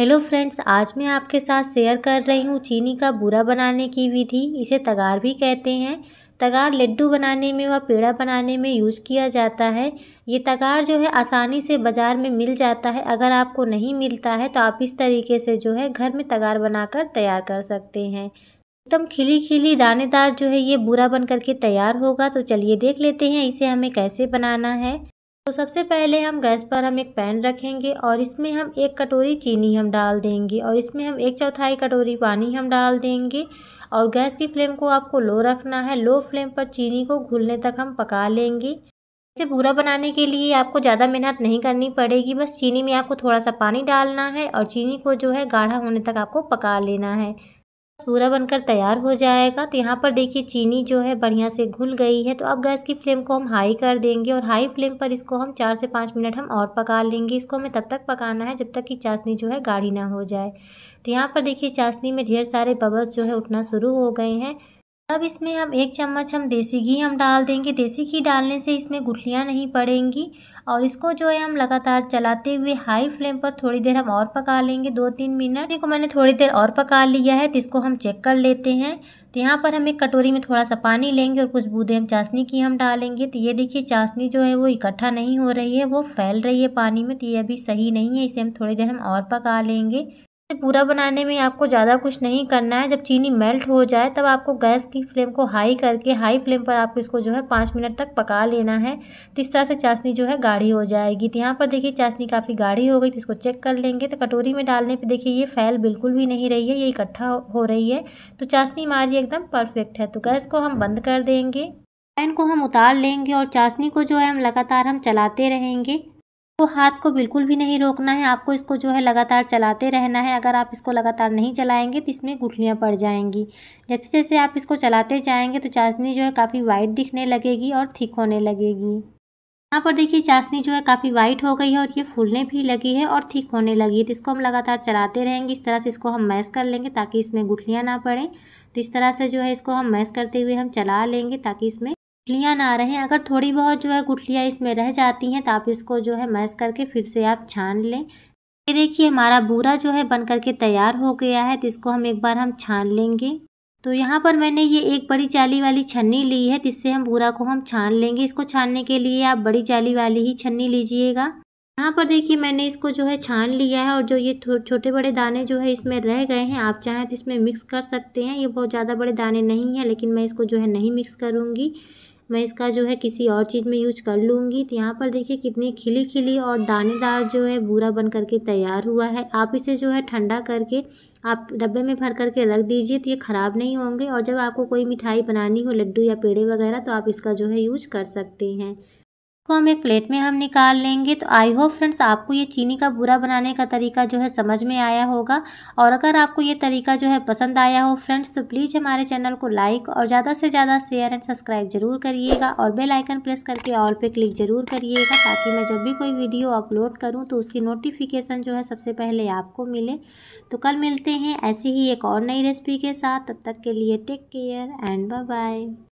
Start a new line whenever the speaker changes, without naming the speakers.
hello friends आज मैं आपके साथ शेयर कर रही हूँ चीनी का बूरा बनाने की विधि इसे तगार भी कहते हैं तगार लड्डू बनाने में व पेड़ा बनाने में यूज़ किया जाता है ये तगार जो है आसानी से बाज़ार में मिल जाता है अगर आपको नहीं मिलता है तो आप इस तरीके से जो है घर में तगार बनाकर तैयार कर सकते हैं एकदम खिली खिली दानेदार जो है ये बूरा बन करके तैयार होगा तो चलिए देख लेते हैं इसे हमें कैसे बनाना है तो सबसे पहले हम गैस पर हम एक पैन रखेंगे और इसमें हम एक कटोरी चीनी हम डाल देंगे और इसमें हम एक चौथाई कटोरी पानी हम डाल देंगे और गैस की फ्लेम को आपको लो रखना है लो फ्लेम पर चीनी को घुलने तक हम पका लेंगे इसे भूरा बनाने के लिए आपको ज़्यादा मेहनत नहीं करनी पड़ेगी बस चीनी में आपको थोड़ा सा पानी डालना है और चीनी को जो है गाढ़ा होने तक आपको पका लेना है पूरा बनकर तैयार हो जाएगा तो यहाँ पर देखिए चीनी जो है बढ़िया से घुल गई है तो अब गैस की फ्लेम को हम हाई कर देंगे और हाई फ्लेम पर इसको हम चार से पाँच मिनट हम और पका लेंगे इसको हमें तब तक पकाना है जब तक कि चाशनी जो है गाढ़ी ना हो जाए तो यहाँ पर देखिए चाशनी में ढेर सारे बबल्स जो है उठना शुरू हो गए हैं अब इसमें हम एक चम्मच हम देसी घी हम डाल देंगे देसी घी डालने से इसमें गुठलियाँ नहीं पड़ेंगी और इसको जो है हम लगातार चलाते हुए हाई फ्लेम पर थोड़ी देर हम और पका लेंगे दो तीन मिनट देखो मैंने थोड़ी देर और पका लिया है तो इसको हम चेक कर लेते हैं तो यहाँ पर हम एक कटोरी में थोड़ा सा पानी लेंगे और कुछ बूंदे हम चाशनी की हम डालेंगे तो ये देखिए चाशनी जो है वो इकट्ठा नहीं हो रही है वो फैल रही है पानी में तो ये अभी सही नहीं है इसे हम थोड़ी देर हम और पका लेंगे पूरा बनाने में आपको ज़्यादा कुछ नहीं करना है जब चीनी मेल्ट हो जाए तब आपको गैस की फ्लेम को हाई करके हाई फ्लेम पर आपको इसको जो है पाँच मिनट तक पका लेना है तो इस तरह से चाशनी जो है गाढ़ी हो जाएगी तो यहाँ पर देखिए चाशनी काफ़ी गाढ़ी हो गई तो इसको चेक कर लेंगे तो कटोरी में डालने पर देखिए ये फैल बिल्कुल भी नहीं रही है ये इकट्ठा हो रही है तो चाशनी हमारी एकदम परफेक्ट है तो गैस को हम बंद कर देंगे पैन को हम उतार लेंगे और चाशनी को जो है हम लगातार हम चलाते रहेंगे तो हाथ को बिल्कुल भी नहीं रोकना है आपको इसको जो है लगातार चलाते रहना है अगर आप इसको लगातार नहीं चलाएंगे तो इसमें गुठलियाँ पड़ जाएंगी जैसे जैसे आप इसको चलाते जाएंगे तो चाशनी जो है काफ़ी वाइट दिखने लगेगी और थिक होने लगेगी यहाँ पर देखिए चाशनी जो है काफ़ी वाइट हो गई है और ये फूलने भी लगी है और थिक होने लगी है तो इसको हम लगातार चलाते रहेंगे इस तरह से इसको हम मैश कर लेंगे ताकि इसमें गुठलियाँ ना पड़ें तो इस तरह से जो है इसको हम मैश करते हुए हम चला लेंगे ताकि इसमें गुठलियाँ ना रहें अगर थोड़ी बहुत जो है गुठलियाँ इसमें रह जाती हैं तो आप इसको जो है मैस करके फिर से आप छान लें ये देखिए हमारा बूरा जो है बन करके तैयार हो गया है तो इसको हम एक बार हम छान लेंगे तो यहाँ पर मैंने ये एक बड़ी चाली वाली छन्नी ली है जिससे तो हम बूरा को हम छान लेंगे इसको छानने के लिए आप बड़ी चाली वाली ही छन्नी लीजिएगा यहाँ पर देखिए मैंने इसको जो है छान लिया है और जो ये छोटे बड़े दाने जो है इसमें रह गए हैं आप चाहें तो इसमें मिक्स कर सकते हैं ये बहुत ज़्यादा बड़े दाने नहीं हैं लेकिन मैं इसको जो है नहीं मिक्स करूँगी मैं इसका जो है किसी और चीज़ में यूज कर लूँगी तो यहाँ पर देखिए कितनी खिली खिली और दानेदार जो है बूरा बन करके तैयार हुआ है आप इसे जो है ठंडा करके आप डब्बे में भर करके रख दीजिए तो ये ख़राब नहीं होंगे और जब आपको कोई मिठाई बनानी हो लड्डू या पेड़े वगैरह तो आप इसका जो है यूज कर सकते हैं इसको हम एक प्लेट में हम निकाल लेंगे तो आई होप फ्रेंड्स आपको ये चीनी का बुरा बनाने का तरीका जो है समझ में आया होगा और अगर आपको ये तरीका जो है पसंद आया हो फ्रेंड्स तो प्लीज़ हमारे चैनल को लाइक और ज़्यादा से ज़्यादा शेयर एंड सब्सक्राइब जरूर करिएगा और बेल आइकन प्रेस करके ऑल पे क्लिक जरूर करिएगा ताकि मैं जब भी कोई वीडियो अपलोड करूँ तो उसकी नोटिफिकेशन जो है सबसे पहले आपको मिले तो कल मिलते हैं ऐसे ही एक और नई रेसिपी के साथ तब तक के लिए take care and bye bye